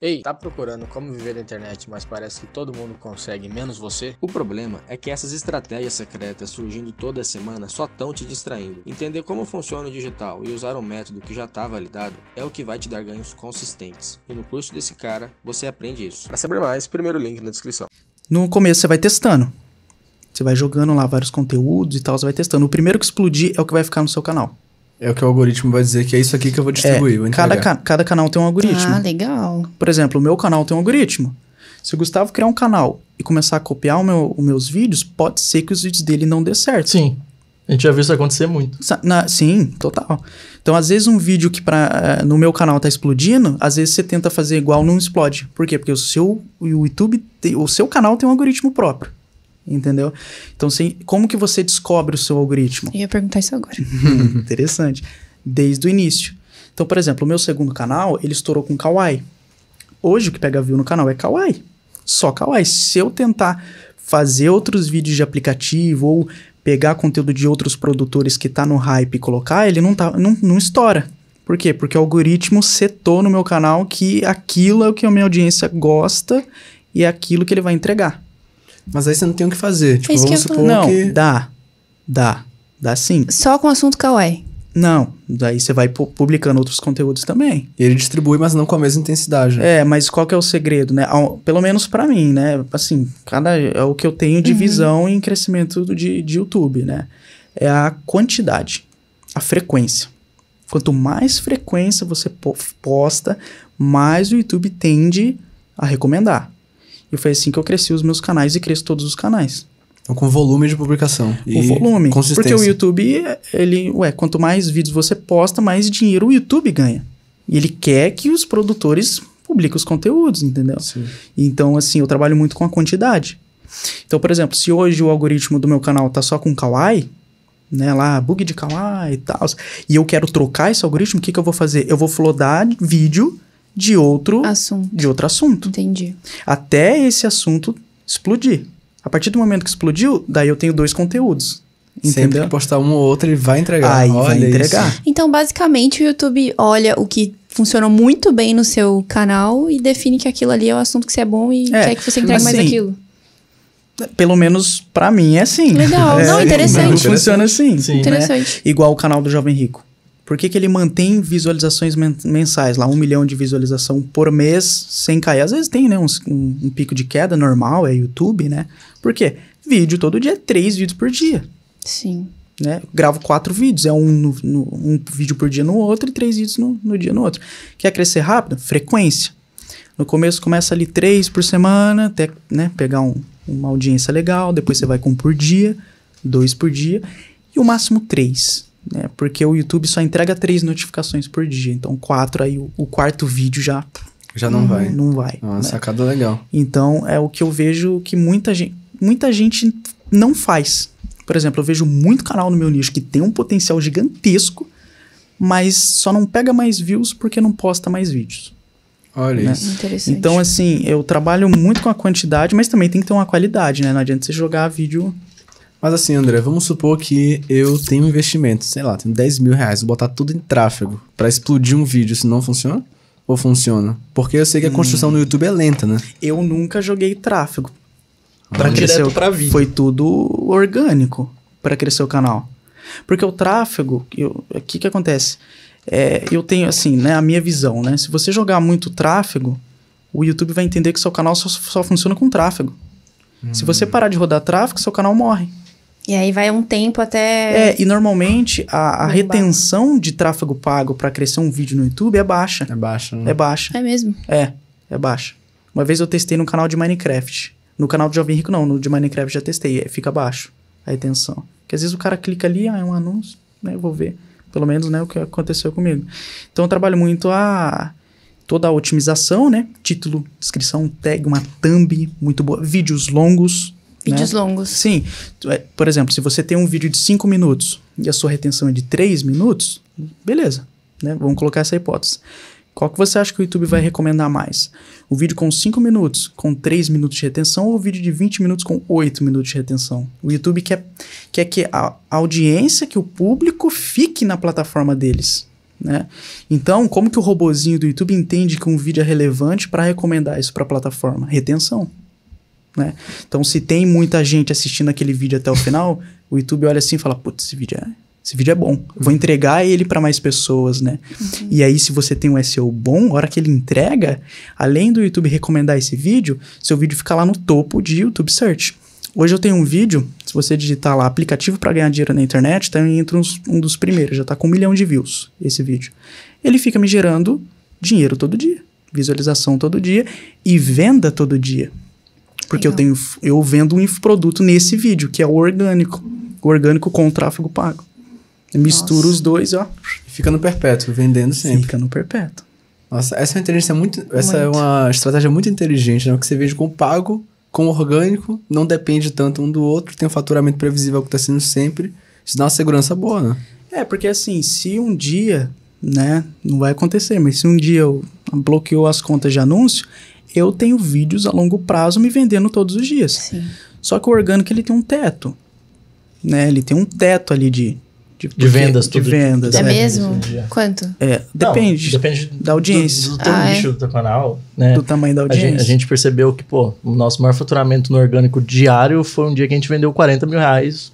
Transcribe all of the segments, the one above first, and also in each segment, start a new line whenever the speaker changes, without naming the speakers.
Ei, tá procurando como viver da internet, mas parece que todo mundo consegue, menos você? O problema é que essas estratégias secretas surgindo toda semana só estão te distraindo. Entender como funciona o digital e usar um método que já está validado é o que vai te dar ganhos consistentes. E no curso desse cara, você aprende isso. Pra saber mais, primeiro link na descrição. No começo você vai testando. Você vai jogando lá vários conteúdos e tal, você vai testando. O primeiro que explodir é o que vai ficar no seu canal. É o que o algoritmo vai dizer que é isso aqui que eu vou é, distribuir. É, vou cada, ca cada canal tem um algoritmo. Ah, legal. Por exemplo, o meu canal tem um algoritmo. Se o Gustavo criar um canal e começar a copiar meu, os meus vídeos, pode ser que os vídeos dele não dê certo. Sim. A gente já viu isso acontecer muito. Na, sim, total. Então, às vezes, um vídeo que pra, eh, no meu canal tá explodindo, às vezes você tenta fazer igual, não explode. Por quê? Porque o seu o YouTube, te, o seu canal tem um algoritmo próprio entendeu? Então, como que você descobre o seu algoritmo? Eu ia perguntar isso agora. Interessante. Desde o início. Então, por exemplo, o meu segundo canal, ele estourou com Kawaii. Hoje, o que pega view no canal é Kawaii. Só Kawaii. Se eu tentar fazer outros vídeos de aplicativo ou pegar conteúdo de outros produtores que tá no hype e colocar, ele não, tá, não, não estoura. Por quê? Porque o algoritmo setou no meu canal que aquilo é o que a minha audiência gosta e é aquilo que ele vai entregar. Mas aí você não tem o que fazer. Tipo, é vamos supor não, que... dá. Dá. Dá sim. Só com assunto kawaii. Não, daí você vai publicando outros conteúdos também. Ele distribui, mas não com a mesma intensidade. Né? É, mas qual que é o segredo, né? Pelo menos para mim, né? Assim, cada é o que eu tenho de uhum. visão em crescimento de, de YouTube, né? É a quantidade, a frequência. Quanto mais frequência você posta, mais o YouTube tende a recomendar. E foi assim que eu cresci os meus canais e cresço todos os canais. Então, com volume de publicação. O volume. Porque o YouTube, ele, ué, quanto mais vídeos você posta, mais dinheiro o YouTube ganha. E ele quer que os produtores publiquem os conteúdos, entendeu? Sim. Então, assim, eu trabalho muito com a quantidade. Então, por exemplo, se hoje o algoritmo do meu canal tá só com kawaii, né, lá, bug de kawaii e tal, e eu quero trocar esse algoritmo, o que, que eu vou fazer? Eu vou flodar vídeo de outro assunto. De outro assunto. Entendi. Até esse assunto explodir. A partir do momento que explodiu, daí eu tenho dois conteúdos. Entendeu? Sempre que postar um ou outro, ele vai entregar. Aí olha vai entregar. Isso. Então, basicamente, o YouTube olha o que funcionou muito bem no seu canal e define que aquilo ali é o assunto que você é bom e é, quer que você entregue assim, mais aquilo. Pelo menos para mim é assim. Legal, é, não, interessante. interessante. Funciona assim. Sim, interessante. Né? Igual o canal do Jovem Rico. Por que, que ele mantém visualizações mensais, lá um milhão de visualização por mês sem cair? Às vezes tem, né, um, um, um pico de queda normal, é YouTube, né? Por quê? Vídeo todo dia, é três vídeos por dia. Sim. Né? Gravo quatro vídeos, é um, no, no, um vídeo por dia no outro e três vídeos no, no dia no outro. Quer crescer rápido? Frequência. No começo começa ali três por semana, até né, pegar um, uma audiência legal, depois você vai com um por dia, dois por dia, e o máximo três né? Porque o YouTube só entrega três notificações por dia. Então, quatro aí, o, o quarto vídeo já. Já não, não vai. Não vai. Uma né? sacada legal. Então, é o que eu vejo que muita gente, muita gente não faz. Por exemplo, eu vejo muito canal no meu nicho que tem um potencial gigantesco, mas só não pega mais views porque não posta mais vídeos. Olha né? isso. Interessante. Então, assim, eu trabalho muito com a quantidade, mas também tem que ter uma qualidade, né? Não adianta você jogar vídeo mas assim, André, vamos supor que eu tenho um investimento, sei lá, tenho 10 mil reais, vou botar tudo em tráfego para explodir um vídeo, se não funciona? Ou funciona? Porque eu sei que a construção hum. no YouTube é lenta, né? Eu nunca joguei tráfego. Pra crescer, direto pra Foi tudo orgânico para crescer o canal. Porque o tráfego, o que que acontece? É, eu tenho, assim, né, a minha visão, né? Se você jogar muito tráfego, o YouTube vai entender que seu canal só, só funciona com tráfego. Hum. Se você hum. parar de rodar tráfego, seu canal morre. E aí vai um tempo até. É, e normalmente a, a retenção de tráfego pago para crescer um vídeo no YouTube é baixa. É baixa, né? É baixa. É mesmo? É, é baixa. Uma vez eu testei no canal de Minecraft. No canal do Jovem Rico, não, no de Minecraft já testei. É, fica baixo a retenção. Porque às vezes o cara clica ali, ah, é um anúncio, né? Eu vou ver. Pelo menos, né, o que aconteceu comigo. Então eu trabalho muito a toda a otimização, né? Título, descrição, tag, uma thumb muito boa, vídeos longos, Vídeos né? longos. Sim. É, por exemplo, se você tem um vídeo de 5 minutos e a sua retenção é de 3 minutos, beleza. Né? Vamos colocar essa hipótese. Qual que você acha que o YouTube vai recomendar mais? O vídeo com 5 minutos, com 3 minutos de retenção, ou o vídeo de 20 minutos com 8 minutos de retenção? O YouTube quer, quer que a audiência, que o público fique na plataforma deles. Né? Então, como que o robozinho do YouTube entende que um vídeo é relevante para recomendar isso para a plataforma? Retenção. Né? Então, se tem muita gente assistindo aquele vídeo até o final, o YouTube olha assim e fala: putz, esse vídeo é. Esse vídeo é bom. Vou entregar ele para mais pessoas, né? Uhum. E aí, se você tem um SEO bom, a hora que ele entrega, além do YouTube recomendar esse vídeo, seu vídeo fica lá no topo de YouTube Search. Hoje eu tenho um vídeo, se você digitar lá aplicativo para ganhar dinheiro na internet, tá entre um dos primeiros, já tá com um milhão de views esse vídeo. Ele fica me gerando dinheiro todo dia, visualização todo dia e venda todo dia. Porque Legal. eu tenho eu vendo um produto nesse vídeo, que é o orgânico. O orgânico com o tráfego pago. Eu misturo Nossa. os dois, ó. Fica no perpétuo, vendendo sempre. Fica no perpétuo. Nossa, essa é uma inteligência muito. Essa é muito. é uma estratégia muito inteligente, né? Que você vende com pago, com orgânico, não depende tanto um do outro, tem um faturamento previsível acontecendo tá sempre. Isso dá uma segurança boa, né? É, porque assim, se um dia, né, não vai acontecer, mas se um dia eu bloqueou as contas de anúncio, eu tenho vídeos a longo prazo me vendendo todos os dias. Sim. Só que o orgânico ele tem um teto, né? Ele tem um teto ali de de, de vendas, de, de vendas. É, é mesmo? Quanto? É, depende. Não, depende da audiência. Do, do teu ah, é? nicho, é? do teu canal, né? Do tamanho da audiência. A gente, a gente, percebeu que, pô, o nosso maior faturamento no orgânico diário foi um dia que a gente vendeu 40 mil reais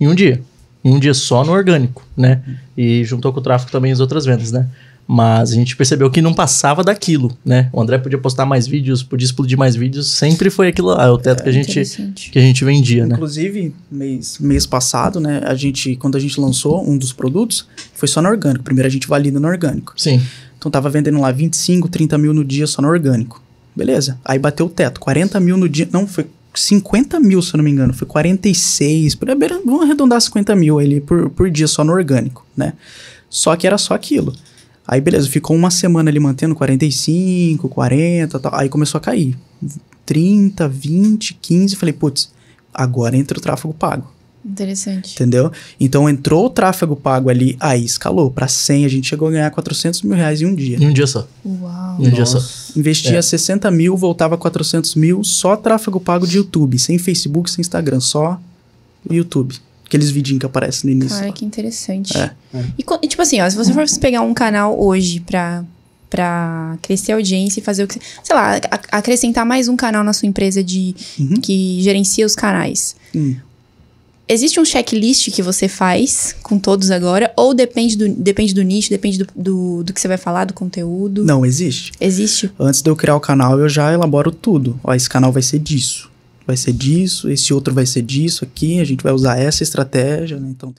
em um dia. Em um dia só no orgânico, né? E juntou com o tráfego também as outras vendas, né? Mas a gente percebeu que não passava daquilo, né? O André podia postar mais vídeos, podia explodir mais vídeos, sempre foi aquilo lá, ah, é o teto é, que, a gente, que a gente vendia, né? Inclusive, né? mês, mês passado, né? A gente, quando a gente lançou um dos produtos, foi só no orgânico. Primeiro a gente valida no orgânico. Sim. Então tava vendendo lá 25, 30 mil no dia só no orgânico. Beleza. Aí bateu o teto, 40 mil no dia. Não, foi 50 mil, se eu não me engano. Foi 46. Por, vamos arredondar 50 mil ali por, por dia só no orgânico, né? Só que era só aquilo. Aí beleza, ficou uma semana ali mantendo 45, 40, tal. aí começou a cair. 30, 20, 15, falei, putz, agora entra o tráfego pago. Interessante. Entendeu? Então entrou o tráfego pago ali, aí escalou. Para 100, a gente chegou a ganhar 400 mil reais em um dia. Em um dia só. Uau. Em um Nossa. dia só. Investia é. 60 mil, voltava 400 mil, só tráfego pago de YouTube, sem Facebook, sem Instagram, só YouTube aqueles vidinhos que aparecem no início. Cara, que interessante. É. é. E, tipo assim, ó, se você for pegar um canal hoje pra, pra crescer a audiência e fazer o que. Sei lá, acrescentar mais um canal na sua empresa de uhum. que gerencia os canais. Hum. Existe um checklist que você faz com todos agora? Ou depende do, depende do nicho, depende do, do, do, que você vai falar, do conteúdo? Não, existe. Existe? Antes de eu criar o canal, eu já elaboro tudo. Ó, esse canal vai ser disso vai ser disso, esse outro vai ser disso aqui, a gente vai usar essa estratégia, né? Então,